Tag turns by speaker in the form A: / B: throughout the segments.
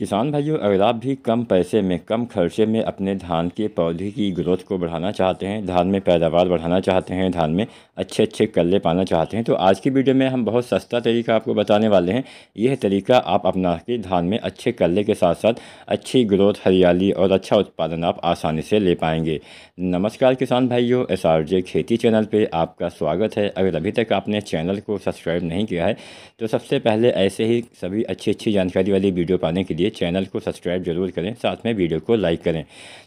A: किसान भाइयों अगर आप भी कम पैसे में कम खर्चे में अपने धान के पौधे की ग्रोथ को बढ़ाना चाहते हैं धान में पैदावार बढ़ाना चाहते हैं धान में अच्छे अच्छे कल्ले पाना चाहते हैं तो आज की वीडियो में हम बहुत सस्ता तरीका आपको बताने वाले हैं यह तरीका आप अपना के धान में अच्छे कल्ले के साथ साथ अच्छी ग्रोथ हरियाली और अच्छा उत्पादन आप आसानी से ले पाएंगे नमस्कार किसान भाइयों एस खेती चैनल पर आपका स्वागत है अगर अभी तक आपने चैनल को सब्सक्राइब नहीं किया है तो सबसे पहले ऐसे ही सभी अच्छी अच्छी जानकारी वाली वीडियो पाने के लिए लिए चैनल को सब्सक्राइब जरूर करें साथ में वीडियो को लाइक करें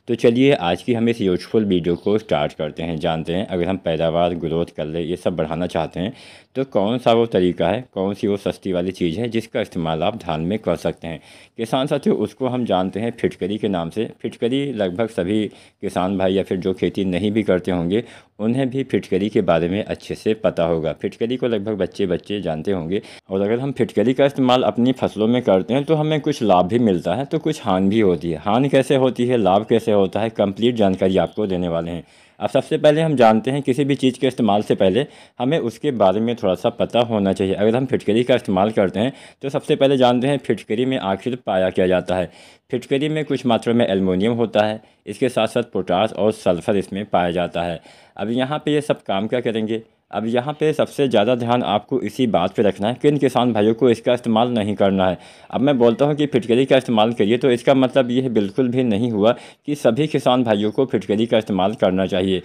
A: तो चलिए आज की हम इस यूजफुल वीडियो को स्टार्ट करते हैं जानते हैं अगर हम पैदावार ग्रोथ कर ले ये सब बढ़ाना चाहते हैं तो कौन सा वो तरीका है कौन सी वो सस्ती वाली चीज़ है जिसका इस्तेमाल आप धान में कर सकते हैं किसान साथियों उसको हम जानते हैं फिटकरी के नाम से फिटकरी लगभग सभी किसान भाई या फिर जो खेती नहीं भी करते होंगे उन्हें भी फिटकरी के बारे में अच्छे से पता होगा फिटकरी को लगभग बच्चे बच्चे जानते होंगे और अगर हम फिटकरी का इस्तेमाल अपनी फसलों में करते हैं तो हमें कुछ लाभ भी मिलता है तो कुछ हान भी होती है हान कैसे होती है लाभ कैसे होता है कंप्लीट जानकारी आपको देने वाले हैं अब सबसे पहले हम जानते हैं किसी भी चीज़ के इस्तेमाल से पहले हमें उसके बारे में थोड़ा सा पता होना चाहिए अगर हम फिटकरी का इस्तेमाल करते हैं तो सबसे पहले जानते हैं फिटकरी में आखिर पाया किया जाता है फिटकरी में कुछ मात्रा में एलमोनियम होता है इसके साथ साथ पोटास और सल्फ़र इसमें पाया जाता है अब यहाँ पर ये सब काम क्या करेंगे अब यहाँ पे सबसे ज़्यादा ध्यान आपको इसी बात पे रखना है कि इन किसान भाइयों को इसका इस्तेमाल नहीं करना है अब मैं बोलता हूँ कि फिटकरी का इस्तेमाल करिए तो इसका मतलब यह बिल्कुल भी नहीं हुआ कि सभी किसान भाइयों को फिटकरी का इस्तेमाल करना चाहिए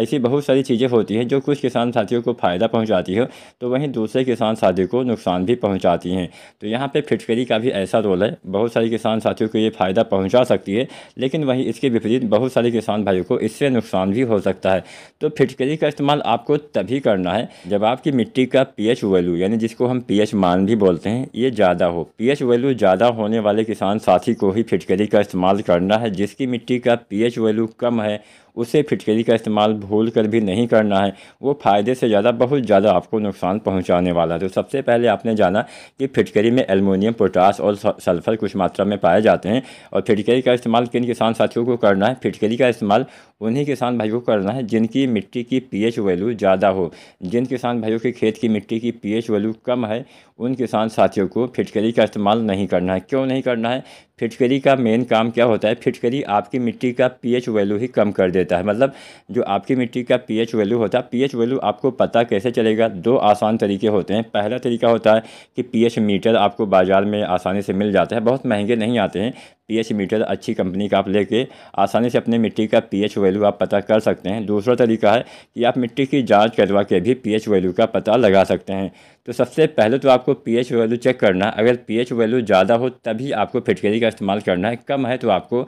A: ऐसी बहुत सारी चीज़ें होती हैं जो कुछ किसान साथियों को फ़ायदा पहुंचाती हो तो वहीं दूसरे किसान साथियों को नुकसान भी पहुंचाती हैं तो यहाँ पे फिटकरी का भी ऐसा रोल है बहुत सारे किसान साथियों को ये फ़ायदा पहुंचा सकती है लेकिन वहीं इसके विपरीत बहुत सारे किसान भाइयों को इससे नुकसान भी हो सकता है तो फिटकरी का इस्तेमाल आपको तभी करना है जब आपकी मिट्टी का पी एच वैल्यू यानी जिसको हम पी एच मान भी बोलते हैं ये ज़्यादा हो पी एच वैल्यू ज़्यादा होने वाले किसान साथी को ही फिटकरी का इस्तेमाल करना है जिसकी मिट्टी का पी एच वैल्यू कम है उसे फिटकरी का इस्तेमाल भूल कर भी नहीं करना है वो फ़ायदे से ज़्यादा बहुत ज़्यादा आपको नुकसान पहुँचाने वाला है तो सबसे पहले आपने जाना कि फिटकरी में एलमोनियम पोटास और सल्फ़र कुछ मात्रा में पाए जाते हैं और फिटकरी का इस्तेमाल किन किसान साथियों को करना है फिटकरी का इस्तेमाल उन्हीं किसान भाइयों को करना है जिनकी मिट्टी की पी वैल्यू ज़्यादा हो जिन किसान भाइयों के खेत की मिट्टी की पी वैल्यू कम है उन किसान साथियों को फिटकरी का इस्तेमाल नहीं करना है क्यों नहीं करना है फिटकरी का मेन काम क्या होता है फिटकरी आपकी मिट्टी का पीएच वैल्यू ही कम कर देता है मतलब जो आपकी मिट्टी का पीएच वैल्यू होता है पीएच वैल्यू आपको पता कैसे चलेगा दो आसान तरीके होते हैं पहला तरीका होता है कि पीएच मीटर आपको बाज़ार में आसानी से मिल जाता है बहुत महंगे नहीं आते हैं पीएच मीटर अच्छी कंपनी का आप लेके आसानी से अपने मिट्टी का पीएच वैल्यू आप पता कर सकते हैं दूसरा तरीका है कि आप मिट्टी की जांच करवा के भी पीएच वैल्यू का पता लगा सकते हैं तो सबसे पहले तो आपको पी वैल्यू चेक करना है अगर पी वैल्यू ज़्यादा हो तभी आपको फिटकरी का इस्तेमाल करना है कम है तो आपको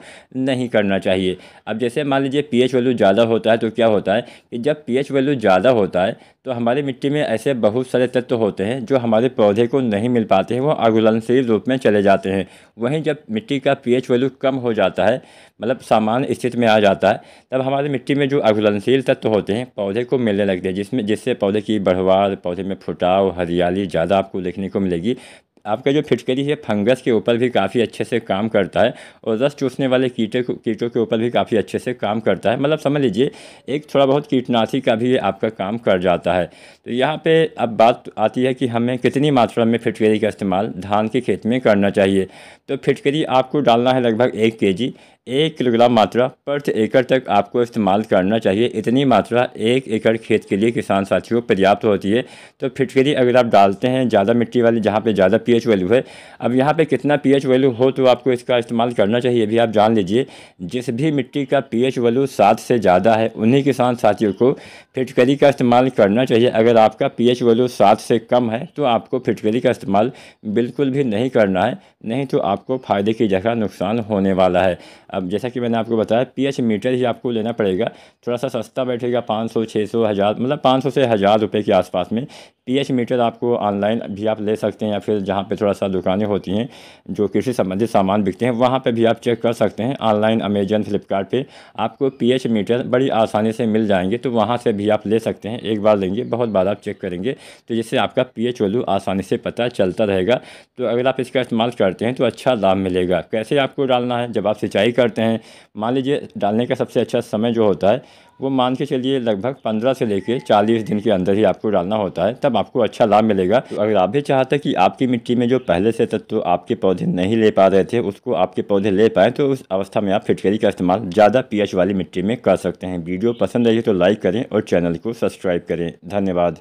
A: नहीं करना चाहिए अब जैसे मान लीजिए पी वैल्यू ज़्यादा होता है तो क्या होता है कि जब पी वैल्यू ज़्यादा होता है तो हमारी मिट्टी में ऐसे बहुत सारे तत्व होते हैं जो हमारे पौधे को नहीं मिल पाते हैं वो अघुलनशील रूप में चले जाते हैं वहीं जब मिट्टी का पीएच वैल्यू कम हो जाता है मतलब सामान्य स्थिति में आ जाता है तब हमारी मिट्टी में जो अघुलनशील तत्व होते हैं पौधे को मिलने लगते हैं जिसमें जिससे पौधे की बढ़वार पौधे में फुटाव हरियाली ज़्यादा आपको देखने को मिलेगी आपका जो फिटकरी है फंगस के ऊपर भी काफ़ी अच्छे से काम करता है और रस चूसने वाले कीटे कीटों के ऊपर भी काफ़ी अच्छे से काम करता है मतलब समझ लीजिए एक थोड़ा बहुत कीटनाशी का भी आपका काम कर जाता है तो यहाँ पे अब बात आती है कि हमें कितनी मात्रा में फिटकरी का इस्तेमाल धान के खेत में करना चाहिए तो फिटकरी आपको डालना है लगभग एक के जी एक किलोग्राम मात्रा प्रति एकड़ तक आपको इस्तेमाल करना चाहिए इतनी मात्रा एक एकड़ खेत के लिए किसान साथियों पर्याप्त होती है तो फिटकरी अगर आप डालते हैं ज़्यादा मिट्टी वाली जहाँ पर ज़्यादा पी पीएच वैल्यू है अब यहाँ पे कितना पीएच वैल्यू हो तो आपको इसका इस्तेमाल करना चाहिए भी आप जान लीजिए जिस भी मिट्टी का पीएच वैल्यू सात से ज़्यादा है उन्हीं किसान साथियों को फिटकरी का इस्तेमाल करना चाहिए अगर आपका पी वैल्यू सात से कम है तो आपको फिटकरी का इस्तेमाल बिल्कुल भी नहीं करना है नहीं तो आपको फ़ायदे की जगह नुकसान होने वाला है अब जैसा कि मैंने आपको बताया पी मीटर ही आपको लेना पड़ेगा थोड़ा सा सस्ता बैठेगा पाँच सौ छः सौ हज़ार मतलब पाँच सौ से हज़ार रुपये के आसपास में पी मीटर आपको ऑनलाइन भी आप ले सकते हैं या फिर जहाँ वहाँ पे थोड़ा सा दुकानें होती हैं जो कृषि संबंधित सामान बिकते हैं वहाँ पे भी आप चेक कर सकते हैं ऑनलाइन अमेजन फ्लिपकार्ट पे आपको पीएच मीटर बड़ी आसानी से मिल जाएंगे तो वहाँ से भी आप ले सकते हैं एक बार लेंगे बहुत बार आप चेक करेंगे तो जिससे आपका पी एच आसानी से पता चलता रहेगा तो अगर आप इसका इस्तेमाल करते हैं तो अच्छा लाभ मिलेगा कैसे आपको डालना है जब आप सिंचाई करते हैं मान लीजिए डालने का सबसे अच्छा समय जो होता है वो मान के चलिए लगभग पंद्रह से लेकर चालीस दिन के अंदर ही आपको डालना होता है तब आपको अच्छा लाभ मिलेगा तो अगर आप भी चाहते हैं कि आपकी मिट्टी में जो पहले से तत्व आपके पौधे नहीं ले पा रहे थे उसको आपके पौधे ले पाएँ तो उस अवस्था में आप फिटकरी का इस्तेमाल ज़्यादा पीएच वाली मिट्टी में कर सकते हैं वीडियो पसंद आई तो लाइक करें और चैनल को सब्सक्राइब करें धन्यवाद